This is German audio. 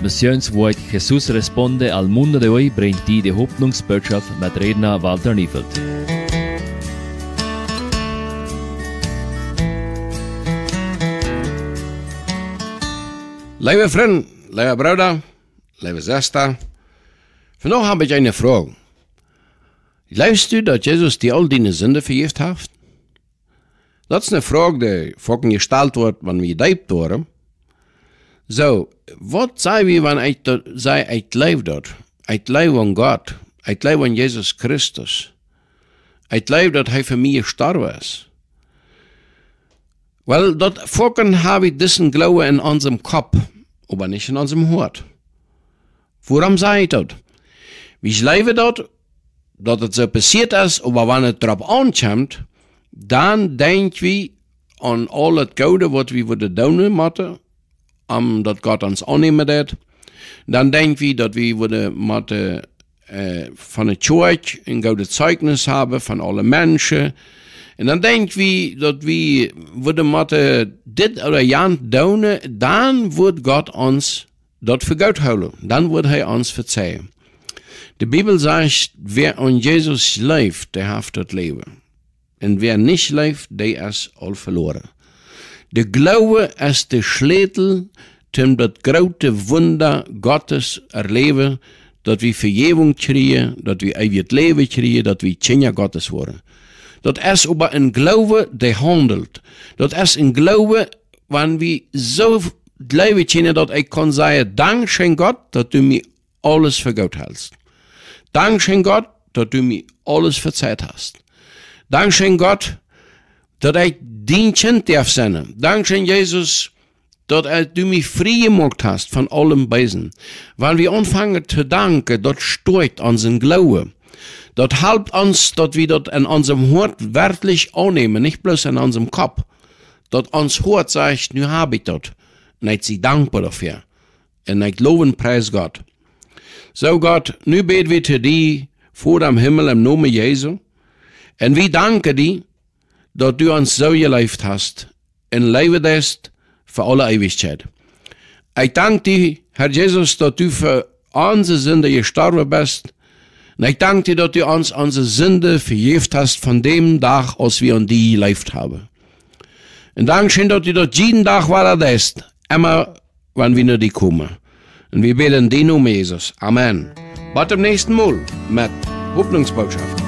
Admisiones Word Jesús Responde al Mundo de hoy bringt die die Hoffnungsbotschaft mit Redner Walter Niefeld. Liebe Freunde, liebe Brüder, liebe Schwester, für noch habe ich eine Frage. Glaubst du, dass Jesus dir all deine Sünde vergift hat? Das ist eine Frage, die vorhin gestellt wird, wenn wir gedeibt wurden. zo wat sei wie, wenn ich sei, leven lebe dort? leven van God het leven van an Jesus Christus. Ich lebe, dat hij für mij gestorven is Wel, dat volken hebben ich diesen dus Glaube in onze kop, aber niet in onze Hort. Warum sage ich dat. Ich leven dat dat het zo passiert is, maar wanneer het erop ankommt, dan denkt wie aan al het Gode, wat we würden doen moeten, omdat God ons aannemen dan denken we dat we worden moeten eh, van de church een goede zeugnis hebben van alle mensen. En dan denken we dat we worden moeten dit of dat doen, dan wordt God ons dat vergoed houden. Dan wordt hij ons verzeihen. De Bibel zegt, wer aan Jezus leeft, der heeft het leven. En wer niet leeft, die is al verloren. De Glaube ist der Schlüssel um das große Wunder Gottes erleben, dass wir Vergebung kriegen, dass wir ewiges Leben kriegen, dass wir Kinder Gottes werden. Das ist aber ein Glaube, der handelt. Das ist ein Glaube, wenn wir so Leben können, dass ich kann sagen, Dankeschön Gott, dass du mir alles vergaut hast. Dankeschön Gott, dass du mir alles verzeiht hast. Dankeschön Gott, dat ik dientjen darf zijn. Dank schön, Jesus, dat er du mich frei gemacht hast von allem Besen. Weil wir anfangen zu danken, dat steuert unseren Glauben. Dat helpt uns, dat wir dat in unserem Hort wörtlich annehmen, nicht bloß in unserem Kopf. Dat uns Hort sagt, nu hab ich dat. Und ich sie dankbar dafür. Und ich loben preis Gott. So Gott, nu beten wir zu dir, vor dem Himmel im Namen Jesu. En wir danken die dat du uns so gelebt hast, in lebedest für alle Ewigkeit. Ich danke dir, Herr Jesus, dass du für unsere Sünde gestorben bist. Und ich danke dir, dass du uns unsere Sünde verjeft hast von dem Tag, als wir an die gelebt haben. Und danke schön, dass du dort jeden Tag warst, immer, wenn wir nach dir kommen. Und wir beten dir nun, Jesus. Amen. Bis zum nächsten Mal mit Hoffnungsbotschaft.